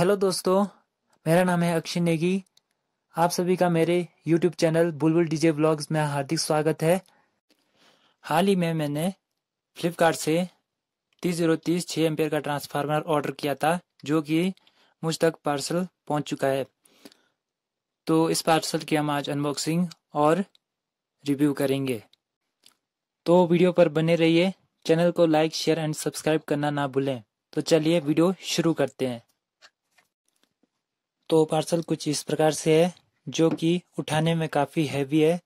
hello दोस्तों मेरा नाम है अक्षय नेगी आप सभी का मेरे YouTube channel Bulbul DJ blogs में हार्दिक स्वागत है हाल ही में मैंने फ्लिपकार्ट से तीस जीरो तीस छः एम्पेयर का ट्रांसफार्मर ऑर्डर किया था जो कि मुझ तक पार्सल पहुंच चुका है तो इस पार्सल की हम आज अनबॉक्सिंग और रिव्यू करेंगे तो वीडियो पर बने रहिए चैनल को लाइक शेयर एंड सब्सक्राइब करना ना भूलें तो चलिए वीडियो शुरू करते हैं तो पार्सल कुछ इस प्रकार से है जो कि उठाने में काफ़ी हैवी है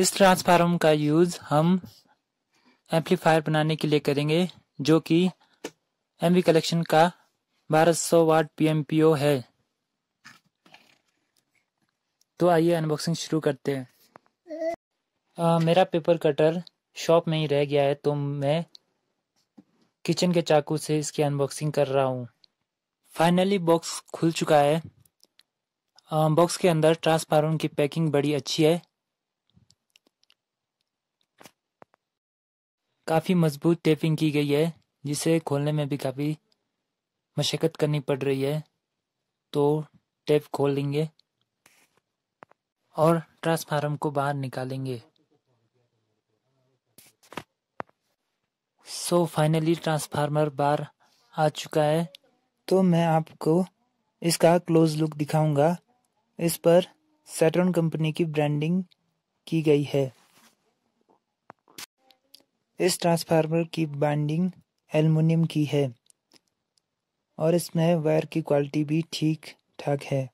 इस ट्रांसफार्म का यूज़ हम एम्पलीफायर बनाने के लिए करेंगे जो कि एम कलेक्शन का 1200 वाट पीएमपीओ है तो आइए अनबॉक्सिंग शुरू करते हैं आ, मेरा पेपर कटर शॉप में ही रह गया है तो मैं किचन के चाकू से इसकी अनबॉक्सिंग कर रहा हूँ फाइनली बॉक्स खुल चुका है बॉक्स के अंदर ट्रांसफार्मर की पैकिंग बड़ी अच्छी है काफ़ी मजबूत टेपिंग की गई है जिसे खोलने में भी काफ़ी मशक्क़त करनी पड़ रही है तो टेप खोल लेंगे और ट्रांसफार्म को बाहर निकालेंगे सो फाइनली ट्रांसफार्मर बाहर आ चुका है तो मैं आपको इसका क्लोज लुक दिखाऊंगा इस पर सैटर्न कंपनी की ब्रांडिंग की गई है इस ट्रांसफार्मर की बाइंडिंग एल्युमिनियम की है और इसमें वायर की क्वालिटी भी ठीक ठाक है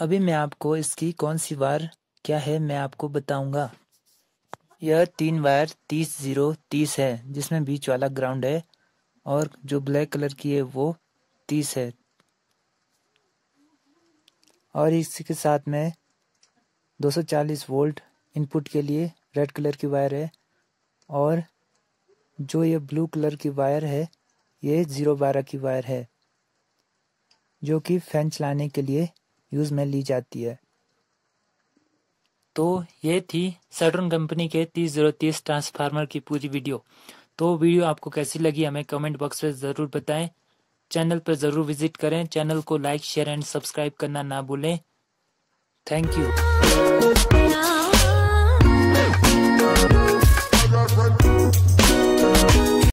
अभी मैं आपको इसकी कौन सी वायर क्या है मैं आपको बताऊंगा यह तीन वायर तीस जीरो तीस है जिसमें बीच वाला ग्राउंड है और जो ब्लैक कलर की है वो तीस है और इसके साथ में 240 वोल्ट इनपुट के लिए रेड कलर की वायर है और जो ये ब्लू कलर की वायर है ये ज़ीरो बारह की वायर है जो कि फैन चलाने के लिए यूज़ में ली जाती है तो ये थी सटर्न कंपनी के तीस जीरो तीस ट्रांसफार्मर की पूरी वीडियो तो वीडियो आपको कैसी लगी हमें कमेंट बॉक्स में ज़रूर बताएं चैनल पर ज़रूर विजिट करें चैनल को लाइक शेयर एंड सब्सक्राइब करना ना भूलें थैंक यू